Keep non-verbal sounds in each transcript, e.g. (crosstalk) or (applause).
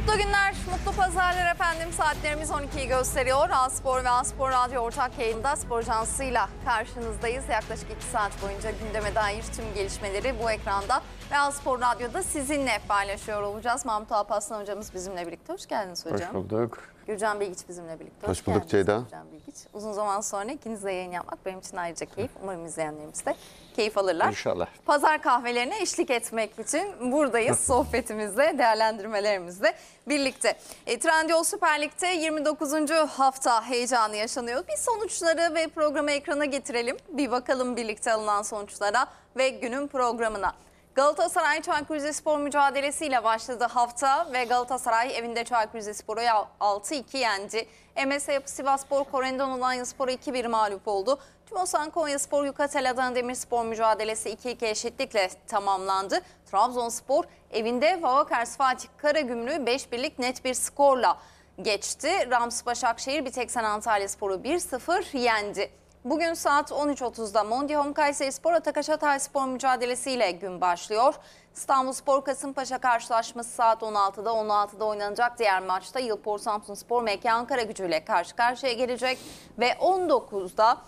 Mutlu günler, mutlu pazarlar efendim. Saatlerimiz 12'yi gösteriyor. Aspor ve Aspor Radyo ortak yayında Spor Jansı'yla karşınızdayız. Yaklaşık 2 saat boyunca gündeme dair tüm gelişmeleri bu ekranda ve Aspor Radyo'da sizinle paylaşıyor olacağız. Mahmut Alparslan hocamız bizimle birlikte. Hoş geldiniz hocam. Hoş bulduk. Gürcan Bilgiç bizimle birlikte. Hoş bulduk Kendiniz Ceyda. Gürcan Bilgiç. Uzun zaman sonra ikinizle yayın yapmak benim için ayrıca keyif. Umarım izleyenlerimiz de keyif alırlar. İnşallah. Pazar kahvelerine eşlik etmek için buradayız (laughs) sohbetimizle, değerlendirmelerimizle birlikte. E, Trendyol Süper Lig'de 29. hafta heyecanı yaşanıyor. Bir sonuçları ve programı ekrana getirelim. Bir bakalım birlikte alınan sonuçlara ve günün programına. Galatasaray Çaykur Rizespor mücadelesiyle başladı hafta ve Galatasaray evinde Çaykur Rizespor'u 6-2 yendi. M.S. Yapı Sivaspor Korendon olan Spor'a 2-1 mağlup oldu. Tümosan Konya Spor Yukatel Demirspor mücadelesi 2-2 eşitlikle tamamlandı. Trabzonspor evinde Vavakers Fatih Karagümrü 5-1'lik net bir skorla geçti. Rams Başakşehir bir tek Antalya Spor'u 1-0 yendi. Bugün saat 13.30'da Mondi Home Kayseri Spor Atakaş Hatay Spor mücadelesi ile gün başlıyor. İstanbul Spor Kasımpaşa karşılaşması saat 16'da. 16'da oynanacak diğer maçta Yılpor Samsun Spor MK Ankara gücüyle karşı karşıya gelecek. Ve 19'da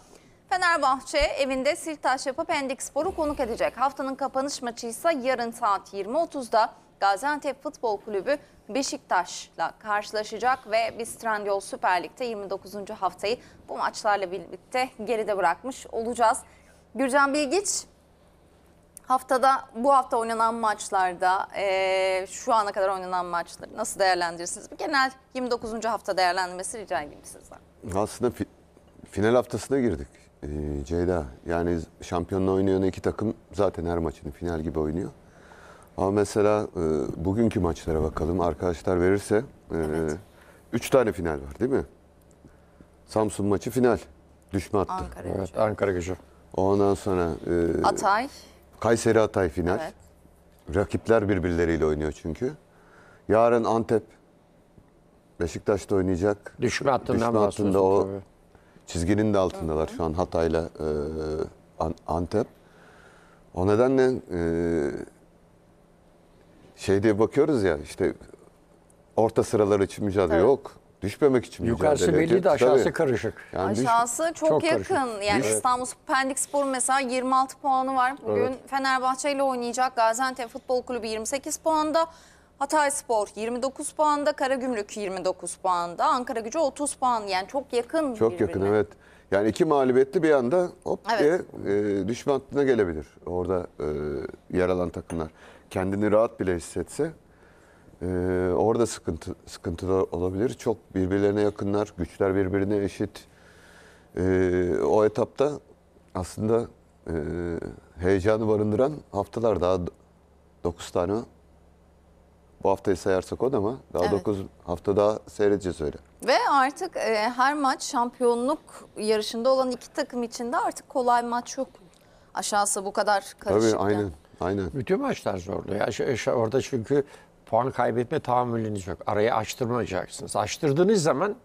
Fenerbahçe evinde Siltaş yapıp Pendik Spor'u konuk edecek. Haftanın kapanış maçı ise yarın saat 20.30'da Gaziantep Futbol Kulübü Beşiktaş'la karşılaşacak ve biz Trendyol Süper Lig'de 29. haftayı bu maçlarla birlikte geride bırakmış olacağız. Gürcan Bilgiç haftada bu hafta oynanan maçlarda e, şu ana kadar oynanan maçları nasıl değerlendirirsiniz? Bir genel 29. hafta değerlendirmesi rica edeyim sizden. Aslında fi final haftasına girdik e, Ceyda. Yani şampiyonla oynayan iki takım zaten her maçını final gibi oynuyor. Ama mesela e, bugünkü maçlara bakalım arkadaşlar verirse. E, evet. Üç tane final var değil mi? Samsun maçı final. Düşme attı. Ankara evet, gücü. Ankara gücü. Ondan sonra... E, Atay. Kayseri Atay final. Evet. Rakipler birbirleriyle oynuyor çünkü. Yarın Antep Beşiktaş'ta oynayacak. Düşme hattından Düşme hattında o tabii. çizginin de altındalar Hı -hı. şu an Hatay'la e, Antep. O nedenle e, şey diye bakıyoruz ya işte orta sıralar için mücadele Evet. yok. Düşmemek için Yukarısı belli de aşağısı Tabii. karışık. Yani düş- çok, Çok yakın. karışık. Yani Evet. İstanbul Pendik Spor mesela 26 puanı var. Bugün Fenerbahçe ile oynayacak. Gaziantep Futbol Kulübü 28 puanda. Hatay Spor 29 puanda. Karagümrük 29 puanda. Ankara Gücü 30 puan. Yani çok yakın Çok birbirine. yakın evet. Yani iki mağlubiyetli bir anda hop Evet. diye e, düşme hattına gelebilir orada e, yer alan takımlar kendini rahat bile hissetse e, orada sıkıntı sıkıntılar olabilir. Çok birbirlerine yakınlar, güçler birbirine eşit. E, o etapta aslında e, heyecanı barındıran haftalar daha 9 tane bu haftayı sayarsak o da mı? Daha evet. hafta daha seyredeceğiz öyle. Ve artık e, her maç şampiyonluk yarışında olan iki takım için de artık kolay maç yok. Aşağısı bu kadar karışık. Tabii aynen. Aynen. Bütün maçlar zordu. Ya, orada çünkü puan kaybetme tahammülünüz yok. Arayı açtırmayacaksınız. Açtırdığınız zaman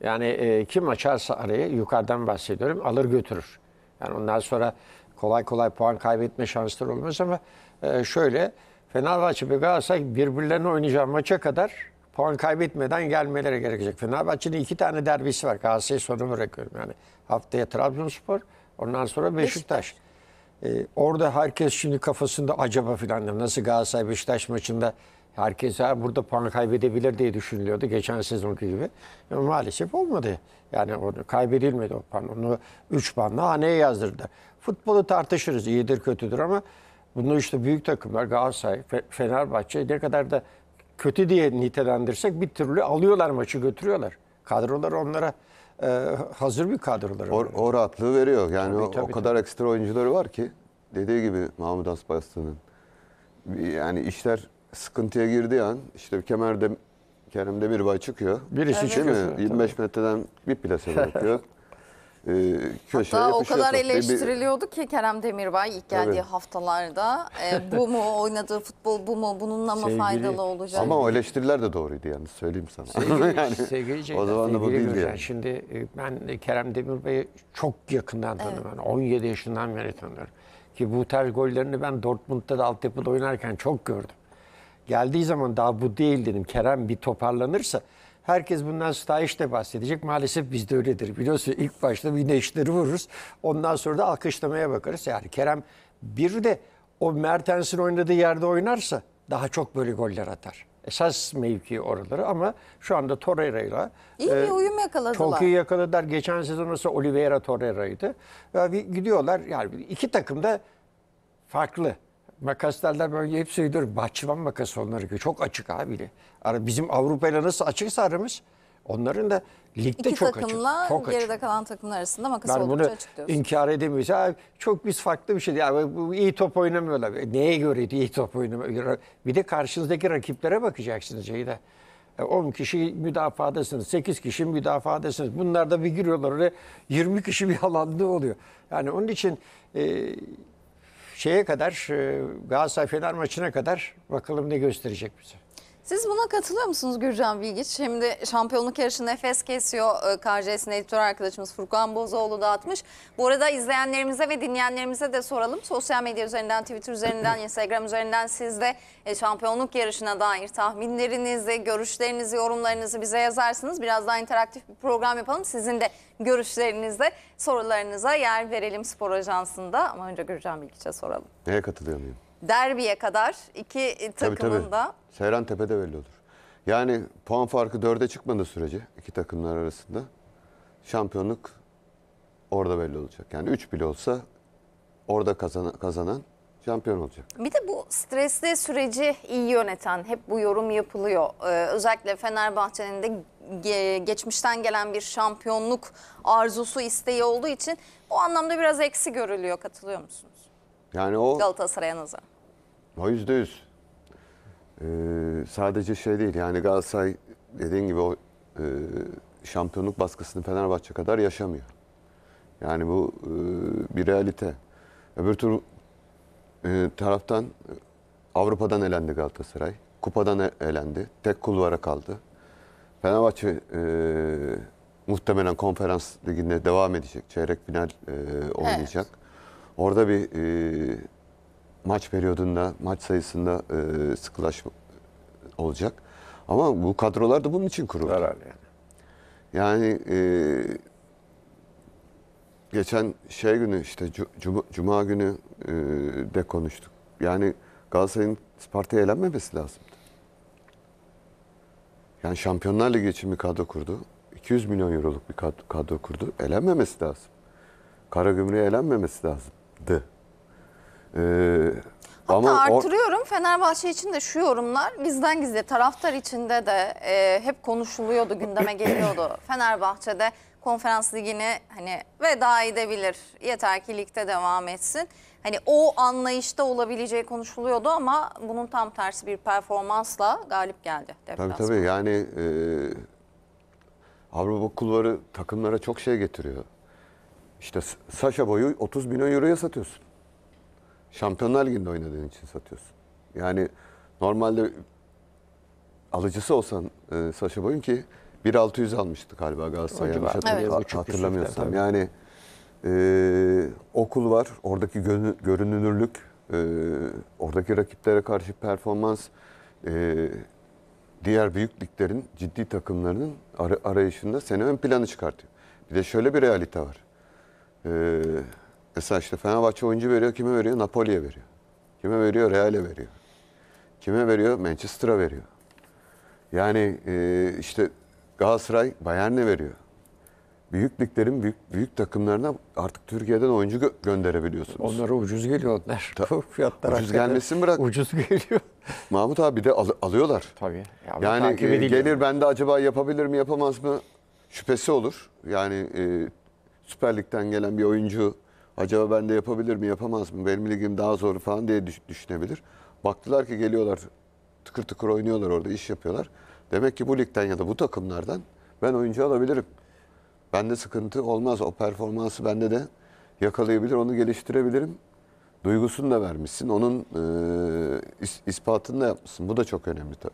yani e, kim açarsa arayı yukarıdan bahsediyorum alır götürür. Yani ondan sonra kolay kolay puan kaybetme şansları olmaz ama e, şöyle Fenerbahçe ve Galatasaray birbirlerine oynayacağı maça kadar puan kaybetmeden gelmeleri gerekecek. Fenerbahçe'nin iki tane derbisi var. Galatasaray'ı sonu bırakıyorum yani. Haftaya Trabzonspor, ondan sonra Beşiktaş. Beşiktaş. E, orada herkes şimdi kafasında acaba filan nasıl Galatasaray Beşiktaş maçında herkes ha, burada puan kaybedebilir diye düşünülüyordu geçen sezonki gibi. Ama e, maalesef olmadı. Yani onu kaybedilmedi o puan. Onu 3 puanla haneye yazdırdı. Futbolu tartışırız iyidir kötüdür ama bunu işte büyük takımlar Galatasaray, Fenerbahçe ne kadar da kötü diye nitelendirsek bir türlü alıyorlar maçı götürüyorlar. Kadrolar onlara e, hazır bir kadroları var. O, o rahatlığı veriyor. Yani tabii, o, tabii, o kadar tabii. ekstra oyuncuları var ki dediği gibi Mahmut Asbayastı'nın yani işler sıkıntıya girdiği an işte kemerde Kerem Demirbay çıkıyor. Birisi evet. çıkıyor. 25 metreden bir plase bırakıyor. (laughs) Ee, köşeye Hatta o kadar eleştiriliyordu ki Kerem Demirbay ilk geldiği evet. haftalarda e, bu mu oynadığı futbol bu mu bununla mı sevgili, faydalı olacak? Ama o eleştiriler de doğruydu yani söyleyeyim sana. Sevgili, (laughs) yani, o zaman da bu değildi yani. Şimdi e, ben Kerem Demirbay'ı çok yakından tanıyorum. Evet. 17 yaşından beri tanıyorum. Ki bu tarz gollerini ben Dortmund'da da altyapıda oynarken çok gördüm. Geldiği zaman daha bu değil dedim. Kerem bir toparlanırsa Herkes bundan stajde bahsedecek. Maalesef bizde öyledir. Biliyorsun ilk başta bir neşleri vururuz. Ondan sonra da alkışlamaya bakarız. Yani Kerem bir de o Mertens'in oynadığı yerde oynarsa daha çok böyle goller atar. Esas mevki oraları ama şu anda Torreira'yla iyi e, bir uyum yakaladılar. Çok iyi yakaladılar. Geçen sezon olsa Oliveira Torreira'ydı. Gidiyorlar yani iki takım da farklı. Makaslarla böyle hepsi uydur. Bahçıvan makası onları ki çok açık abiyle. Bizim Avrupa ile nasıl açıksa aramız onların da ligde İki çok açık. çok açık. geride kalan takımlar arasında makas ben oldukça bunu açık diyorsun. inkar edemiyoruz. Abi, çok biz farklı bir şey. Yani bu iyi top oynamıyorlar. E, neye göre iyi top oynamıyorlar? Bir de karşınızdaki rakiplere bakacaksınız Ceyda. 10 e, kişi müdafadasınız, 8 kişi müdafadasınız. Bunlar da bir giriyorlar oraya 20 kişi bir (laughs) alanda oluyor. Yani onun için e, şeye kadar e, Galatasaray Fener maçına kadar bakalım ne gösterecek bize. Siz buna katılıyor musunuz Gürcan Bilgiç? Şimdi şampiyonluk yarışı nefes kesiyor. Ee, KJS'in editör arkadaşımız Furkan Bozoğlu dağıtmış. Bu arada izleyenlerimize ve dinleyenlerimize de soralım. Sosyal medya üzerinden, Twitter üzerinden, (clears throat) Instagram üzerinden siz de e, şampiyonluk yarışına dair tahminlerinizi, görüşlerinizi, yorumlarınızı bize yazarsınız. Biraz daha interaktif bir program yapalım. Sizin de görüşlerinizle sorularınıza yer verelim Spor Ajansı'nda. Ama önce Gürcan Bilgiç'e soralım. Neye katılıyor muyum? derbiye kadar iki takımın e, tabii, tabii. da... Seyran Tepe'de belli olur. Yani puan farkı dörde çıkmadı sürece iki takımlar arasında şampiyonluk orada belli olacak. Yani üç bile olsa orada kazanan, kazanan şampiyon olacak. Bir de bu stresli süreci iyi yöneten hep bu yorum yapılıyor. Ee, özellikle Fenerbahçe'nin de ge geçmişten gelen bir şampiyonluk arzusu isteği olduğu için o anlamda biraz eksi görülüyor. Katılıyor musunuz? Yani o Galatasaray'a nazar. O yüzde yüz. Ee, sadece şey değil yani Galatasaray dediğin gibi o e, şampiyonluk baskısını Fenerbahçe kadar yaşamıyor. Yani bu e, bir realite. Öbür tür e, taraftan e, Avrupa'dan elendi Galatasaray. Kupadan e, elendi. Tek kulvara kaldı. Fenerbahçe e, muhtemelen konferans liginde devam edecek. Çeyrek final e, oynayacak. Orada bir e, maç periyodunda, maç sayısında e, sıkılaşma olacak. Ama bu kadrolar da bunun için kuruldu. yani. Yani e, geçen şey günü işte cuma, cuma günü e, de konuştuk. Yani Galatasaray'ın Sparta'ya elenmemesi lazımdı. Yani Şampiyonlar Ligi için bir kadro kurdu. 200 milyon euroluk bir kadro, kurdu. Elenmemesi lazım. Karagümrük'e elenmemesi lazım arttı. Ee, Hatta ama artırıyorum. Fenerbahçe için de şu yorumlar bizden gizli. Taraftar içinde de e, hep konuşuluyordu, gündeme geliyordu. (clears throat) Fenerbahçe'de konferans ligini hani veda edebilir. Yeter ki ligde devam etsin. Hani o anlayışta olabileceği konuşuluyordu ama bunun tam tersi bir performansla galip geldi. Tabii tabii yani e, Avrupa kulvarı takımlara çok şey getiriyor. İşte Sasha boyu 30 milyon euroya satıyorsun. Şampiyonlar Ligi'nde oynadığın için satıyorsun. Yani normalde alıcısı olsan e, Sasha Boy'un ki 1.600 almıştı galiba Galatasaray. Yanlış hatırlamıyorsam. Evet. hatırlamıyorsam. Yani e, okul var. Oradaki görünürlük, e, oradaki rakiplere karşı performans, e, diğer büyük liglerin ciddi takımlarının ar- arayışında seni ön planı çıkartıyor. Bir de şöyle bir realite var. Ee, mesela işte Fenerbahçe oyuncu veriyor. Kime veriyor? Napoli'ye veriyor. Kime veriyor? Real'e veriyor. Kime veriyor? Manchester'a veriyor. Yani e, işte Galatasaray Bayern'e veriyor. Büyük liglerin büyük, büyük takımlarına artık Türkiye'den oyuncu gö gönderebiliyorsunuz. Onlara ucuz geliyorlar. onlar. Ta (laughs) Fiyatlar ucuz gelmesin bırak. Ucuz geliyor. (laughs) Mahmut abi bir de al alıyorlar. Tabii. Ya yani e, gelir yani. ben acaba yapabilir mi yapamaz mı şüphesi olur. Yani e, Süper Lig'den gelen bir oyuncu acaba ben de yapabilir mi yapamaz mı benim ligim daha zor falan diye düşünebilir. Baktılar ki geliyorlar tıkır tıkır oynuyorlar orada iş yapıyorlar. Demek ki bu ligden ya da bu takımlardan ben oyuncu alabilirim. Bende sıkıntı olmaz. O performansı bende de yakalayabilir, onu geliştirebilirim. Duygusunu da vermişsin. Onun e, ispatını da yapmışsın. Bu da çok önemli tabii.